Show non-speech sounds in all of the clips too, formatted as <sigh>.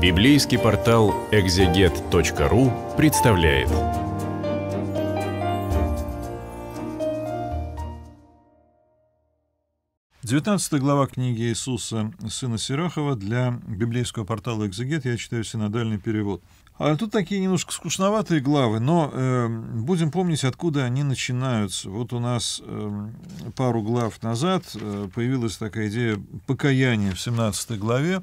Библейский портал экзегет.ру представляет. Девятнадцатая глава книги Иисуса, сына Сирахова, для библейского портала «Экзегет» я читаю синодальный перевод. А тут такие немножко скучноватые главы, но э, будем помнить, откуда они начинаются. Вот у нас э, пару глав назад э, появилась такая идея покаяния в 17 главе.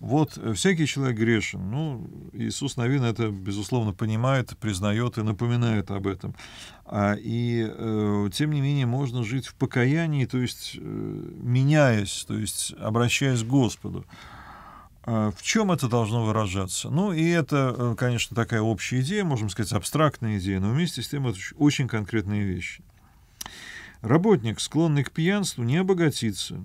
Вот э, всякий человек грешен. Ну, Иисус, наверное, это, безусловно, понимает, признает и напоминает об этом. А, и, э, тем не менее, можно жить в покаянии, то есть э, меняясь, то есть обращаясь к Господу. А, в чем это должно выражаться? Ну, и это, э, конечно, такая общая идея, можем сказать, абстрактная идея, но вместе с тем это очень конкретные вещи. Работник, склонный к пьянству, не обогатится,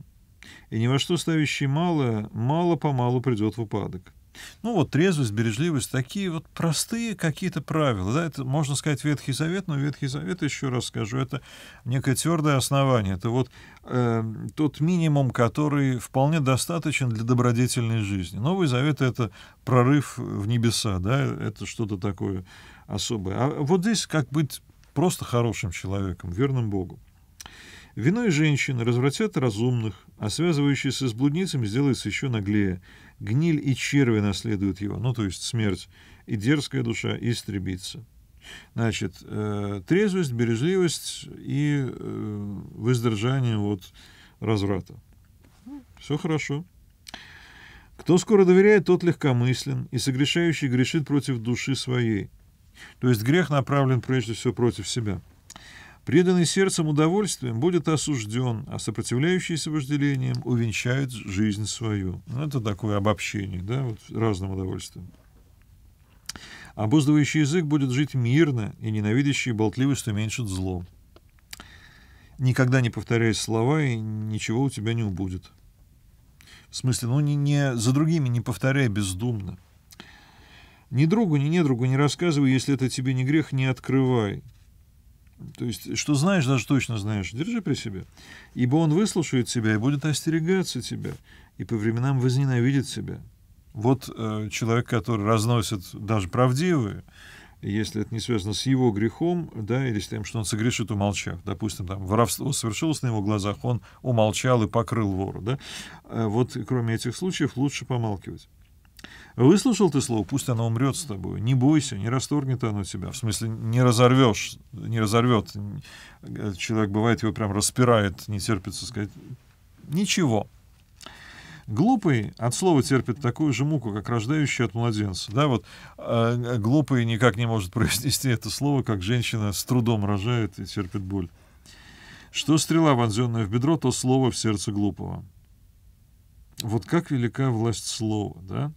и ни во что ставящий мало, мало-помалу придет в упадок. Ну вот трезвость, бережливость, такие вот простые какие-то правила. Да, это, можно сказать, Ветхий Завет, но Ветхий Завет, еще раз скажу, это некое твердое основание. Это вот э, тот минимум, который вполне достаточен для добродетельной жизни. Новый Завет — это прорыв в небеса, да, это что-то такое особое. А вот здесь как быть просто хорошим человеком, верным Богу. Виной женщин развратят разумных, а связывающийся с блудницами сделается еще наглее. Гниль и черви наследуют его, ну то есть смерть, и дерзкая душа истребится. Значит, э, трезвость, бережливость и э, воздержание вот разврата. Все хорошо. Кто скоро доверяет, тот легкомыслен, и согрешающий грешит против души своей. То есть грех направлен прежде всего против себя преданный сердцем удовольствием, будет осужден, а сопротивляющийся вожделением увенчает жизнь свою. Ну, это такое обобщение, да, вот разным удовольствием. Обуздывающий язык будет жить мирно, и ненавидящий болтливость уменьшит зло. Никогда не повторяй слова, и ничего у тебя не убудет. В смысле, ну, не, не за другими не повторяй бездумно. Ни другу, ни недругу не рассказывай, если это тебе не грех, не открывай. То есть, что знаешь, даже точно знаешь, держи при себе. Ибо он выслушает тебя и будет остерегаться тебя, и по временам возненавидит себя. Вот э, человек, который разносит даже правдивые, если это не связано с его грехом, да, или с тем, что он согрешит, умолчав. Допустим, там воровство совершилось на его глазах, он умолчал и покрыл вору, да. Э, вот кроме этих случаев лучше помалкивать. Выслушал ты слово, пусть оно умрет с тобой. Не бойся, не расторгнет оно тебя. В смысле, не разорвешь, не разорвет. Человек бывает, его прям распирает, не терпится сказать. Ничего. Глупый от слова терпит такую же муку, как рождающий от младенца. Да, вот э, глупый никак не может <laughs> произнести это слово, как женщина с трудом рожает и терпит боль. Что стрела, вонзенная в бедро, то слово в сердце глупого. Вот как велика власть слова, да?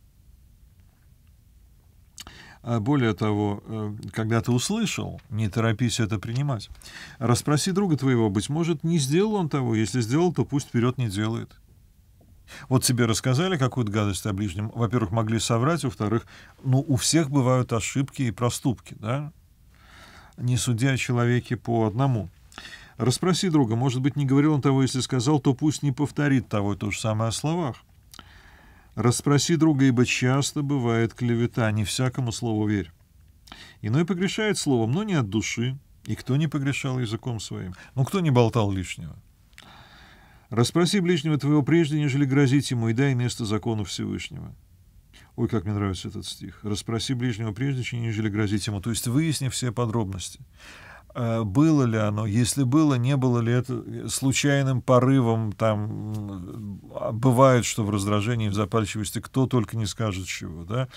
А более того, э, когда ты услышал, не торопись это принимать. Расспроси друга твоего, быть может, не сделал он того. Если сделал, то пусть вперед не делает. Вот тебе рассказали какую-то гадость о ближнем. Во-первых, могли соврать, во-вторых, ну, у всех бывают ошибки и проступки, да? Не судя о человеке по одному. Расспроси друга, может быть, не говорил он того, если сказал, то пусть не повторит того, то же самое о словах. Расспроси друга, ибо часто бывает клевета, не всякому слову верь. Иной погрешает словом, но не от души, и кто не погрешал языком своим, ну кто не болтал лишнего. Расспроси ближнего твоего прежде, нежели грозить ему, и дай место закону Всевышнего. Ой, как мне нравится этот стих. Расспроси ближнего прежде, нежели грозить ему, то есть выясни все подробности. Э, было ли оно, если было, не было ли это э, случайным порывом, там э, а, бывает, что в раздражении, в запальчивости кто только не скажет чего, да,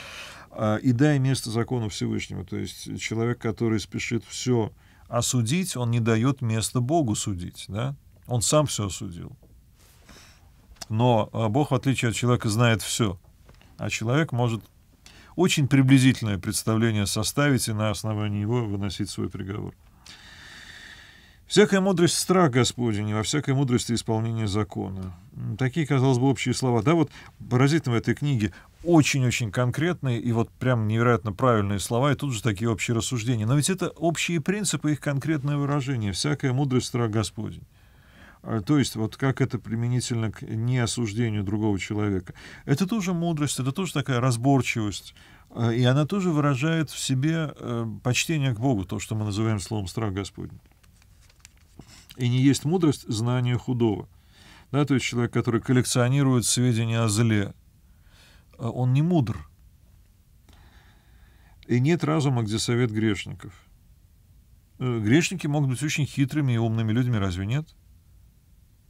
а, и дай место закону всевышнему, то есть человек, который спешит все осудить, он не дает место Богу судить, да, он сам все осудил, но Бог, в отличие от человека, знает все, а человек может очень приблизительное представление составить и на основании его выносить свой приговор. Всякая мудрость — страх Господень, во всякой мудрости — исполнение закона. Такие, казалось бы, общие слова. Да, вот паразитом в этой книге очень-очень конкретные и вот прям невероятно правильные слова, и тут же такие общие рассуждения. Но ведь это общие принципы, их конкретное выражение. Всякая мудрость — страх Господень. А, то есть, вот как это применительно к неосуждению другого человека. Это тоже мудрость, это тоже такая разборчивость. А, и она тоже выражает в себе э, почтение к Богу, то, что мы называем словом страх Господень. И не есть мудрость знания худого. Да, то есть человек, который коллекционирует сведения о зле, э, он не мудр. И нет разума, где совет грешников. Э, грешники могут быть очень хитрыми и умными людьми, разве нет?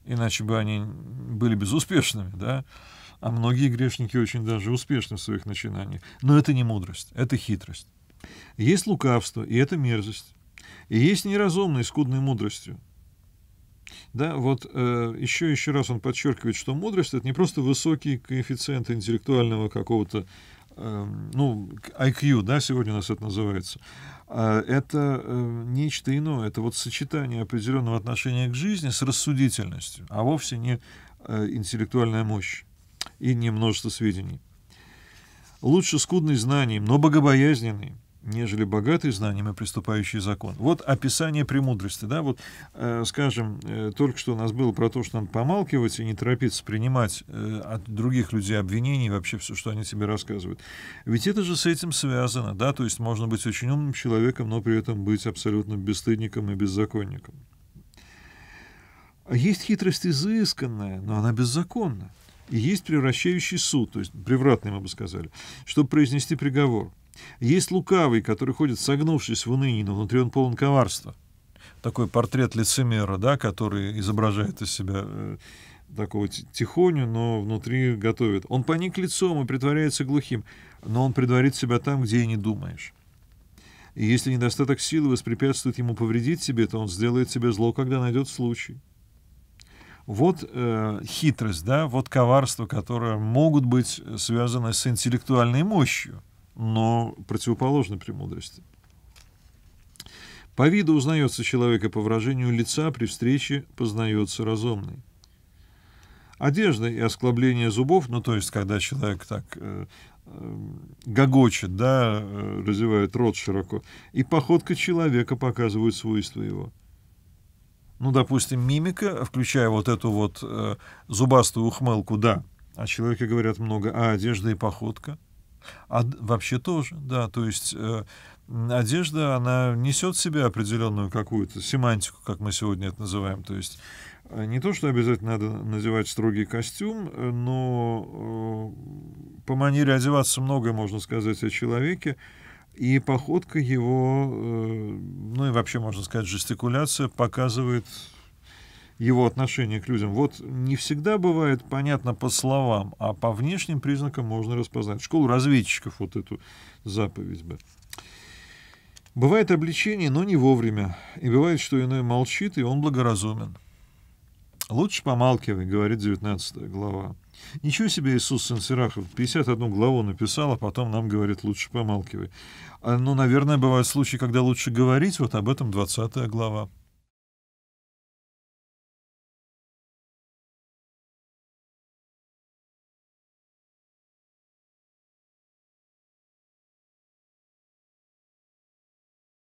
Иначе бы они были безуспешными, да? А многие грешники очень даже успешны в своих начинаниях. Но это не мудрость, это хитрость. Есть лукавство, и это мерзость. И есть неразумные, скудной мудростью. Да, вот э, еще еще раз он подчеркивает, что мудрость это не просто высокий коэффициент интеллектуального какого-то, э, ну, IQ, да, сегодня у нас это называется. Э, это э, нечто иное, это вот сочетание определенного отношения к жизни с рассудительностью, а вовсе не э, интеллектуальная мощь и не множество сведений. Лучше скудный знанием, но богобоязненный, нежели богатый знаниями приступающий закон. Вот описание премудрости, да, вот, э, скажем, э, только что у нас было про то, что надо помалкивать и не торопиться принимать э, от других людей обвинений вообще все, что они тебе рассказывают. Ведь это же с этим связано, да, то есть можно быть очень умным человеком, но при этом быть абсолютно бесстыдником и беззаконником. А есть хитрость изысканная, но она беззаконна. И есть превращающий суд, то есть превратный, мы бы сказали, чтобы произнести приговор – есть лукавый, который ходит согнувшись в унынии, но внутри он полон коварства. Такой портрет лицемера, да, который изображает из себя э, такого тихоню, но внутри готовит. Он поник лицом и притворяется глухим, но он предварит себя там, где и не думаешь. И если недостаток силы воспрепятствует ему повредить себе, то он сделает себе зло, когда найдет случай. Вот э, хитрость, да, вот коварство, которое могут быть связано с интеллектуальной мощью но противоположной премудрости. По виду узнается человек, и по выражению лица при встрече познается разумный. Одежда и осклабление зубов, ну, то есть, когда человек так э, э, гогочет, да, э, развивает рот широко, и походка человека показывают свойства его. Ну, допустим, мимика, включая вот эту вот э, зубастую ухмылку, да, о а человеке говорят много, а одежда и походка – а вообще тоже, да, то есть э, одежда, она несет в себе определенную какую-то семантику, как мы сегодня это называем. То есть э, не то, что обязательно надо надевать строгий костюм, э, но по манере одеваться многое можно сказать о человеке. И походка его, ну и вообще, можно сказать, жестикуляция показывает его отношение к людям, вот не всегда бывает понятно по словам, а по внешним признакам можно распознать. Школу разведчиков вот эту заповедь бы. Бывает обличение, но не вовремя. И бывает, что иной молчит, и он благоразумен. «Лучше помалкивай», — говорит 19 глава. Ничего себе Иисус Сенсерахов 51 главу написал, а потом нам говорит «лучше помалкивай». А, ну, наверное, бывают случаи, когда лучше говорить, вот об этом 20 глава.